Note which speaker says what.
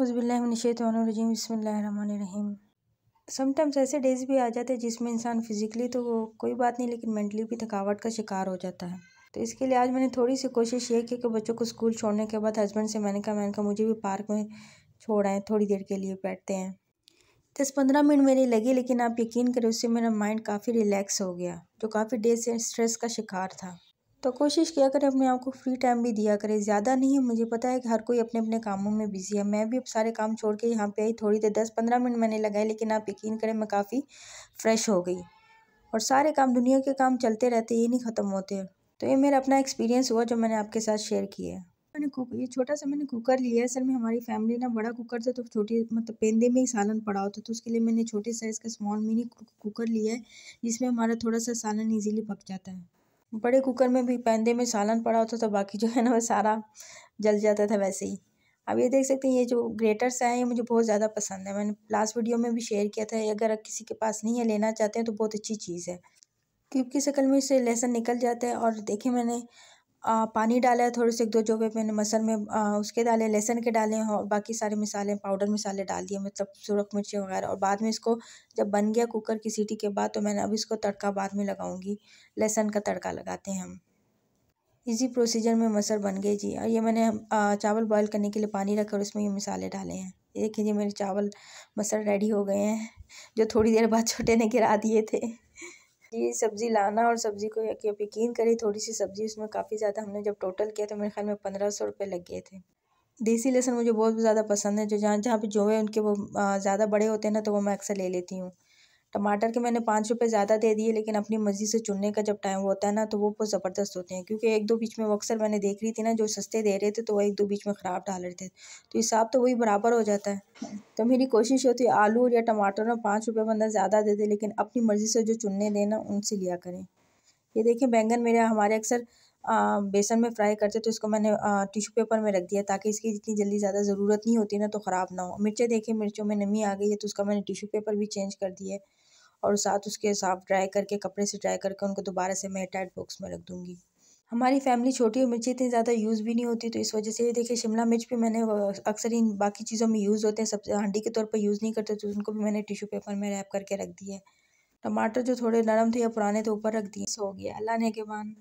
Speaker 1: हौज़बिल्लिनशैतरजीम बसमीम समटाइम्स ऐसे डेज़ भी आ जाते हैं जिसमें इंसान फ़िज़िकली तो कोई बात नहीं लेकिन मैंटली भी थकावट का शिकार हो जाता है तो इसके लिए आज मैंने थोड़ी सी कोशिश ये की कि बच्चों को स्कूल छोड़ने के बाद हस्बैंड से मैंने कहा मैंने कहा मुझे भी पार्क में छोड़ थोड़ी देर के लिए बैठते हैं दस पंद्रह मिनट मेरी लगी लेकिन आप यकीन करें उससे मेरा माइंड काफ़ी रिलैक्स हो गया जो काफ़ी डेज से स्ट्रेस का शिकार था तो कोशिश किया करें अपने आप को फ्री टाइम भी दिया करें ज़्यादा नहीं है मुझे पता है कि हर कोई अपने अपने कामों में बिजी है मैं भी अब सारे काम छोड़ के यहाँ पे आई थोड़ी देर दस पंद्रह मिनट मैंने लगाए लेकिन आप यकीन करें मैं काफ़ी फ्रेश हो गई और सारे काम दुनिया के काम चलते रहते ये नहीं ख़त्म होते तो ये मेरा अपना एक्सपीरियंस हुआ जो मैंने आपके साथ शेयर किया है मैंने कुक ये छोटा सा मैंने कुकर लिया है असल में हमारी फैमिली ना बड़ा कुकर था तो छोटी मतलब पेंदे में ही सालन पड़ा होता तो उसके लिए मैंने छोटे साइज़ का स्मॉल मिनी कुकर लिया है जिसमें हमारा थोड़ा सा सालन ईजिली पक जाता है बड़े कुकर में भी पैंदे में सालन पड़ा होता था बाकी जो है ना वो सारा जल जाता था वैसे ही अब ये देख सकते हैं ये जो ग्रेटर्स हैं ये मुझे बहुत ज़्यादा पसंद है मैंने लास्ट वीडियो में भी शेयर किया था अगर किसी के पास नहीं है लेना चाहते हैं तो बहुत अच्छी चीज़ है क्योंकि शक्ल में इससे लहसन निकल जाता है और देखे मैंने पानी डाला है थोड़े से एक दो जो भी मैंने मसल में उसके डाले लहसुन के डाले और बाकी सारे मिसाले पाउडर मिसाले डाल दिए मतलब सुरख मिर्ची वगैरह और बाद में इसको जब बन गया कुकर की सीटी के बाद तो मैंने अब इसको तड़का बाद में लगाऊंगी लहसन का तड़का लगाते हैं हम इसी प्रोसीजर में मसर बन गए जी और ये मैंने चावल बॉयल करने के लिए पानी रखा और उसमें ये मिसाले डाले हैं देखिए जी मेरे चावल मसर रेडी हो गए हैं जो थोड़ी देर बाद छोटे ने गिरा दिए थे कि सब्ज़ी लाना और सब्ज़ी को आप यकीन करें थोड़ी सी सब्ज़ी उसमें काफ़ी ज़्यादा हमने जब टोटल किया तो मेरे ख्याल में पंद्रह सौ रुपये लग गए थे देसी लहसुन मुझे बहुत ज़्यादा पसंद है जो जहाँ जहाँ पर जो है उनके वो ज़्यादा बड़े होते हैं ना तो वो मैं अक्सर ले लेती हूँ टमाटर के मैंने पाँच रुपये ज़्यादा दे दिए लेकिन अपनी मर्ज़ी से चुनने का जब टाइम होता है ना तो वो बहुत ज़बरदस्त होते हैं क्योंकि एक दो बीच में अक्सर मैंने देख रही थी ना जो सस्ते दे रहे थे तो वो एक दो बीच में ख़राब डाल रहे थे तो हिसाब तो वही बराबर हो जाता है तो मेरी कोशिश होती है आलू या टमाटर में पाँच रुपये बंदा ज़्यादा दे दे लेकिन अपनी मर्ज़ी से जो चुनने देना उनसे लिया करें ये देखें बैंगन मेरे हमारे अक्सर बेसन में फ्राई करते तो इसको मैंने टिशू पेपर में रख दिया ताकि इसकी जितनी जल्दी ज़्यादा ज़रूरत नहीं होती ना तो ख़राब ना हो मिर्चें देखिए मिर्चों में नमी आ गई है तो उसका मैंने टिशू पेपर भी चेंज कर दिया है और साथ उसके साफ ड्राई करके कपड़े से ड्राई करके उनको दोबारा से मैं टाइट बॉक्स में रख दूँगी हमारी फैमिली छोटी और मिर्ची इतनी ज़्यादा यूज़ भी नहीं होती तो इस वजह से ये देखिए शिमला मिर्च भी मैंने अक्सर इन बाकी चीज़ों में यूज़ होते हैं सब हंडी के तौर पर यूज़ नहीं करते तो उनको भी मैंने टिशू पेपर में रैप करके रख दिए टमाटर जो थोड़े नरम थे या पुराने थे ऊपर रख दिए सो हो गया अल्लाह ने के मान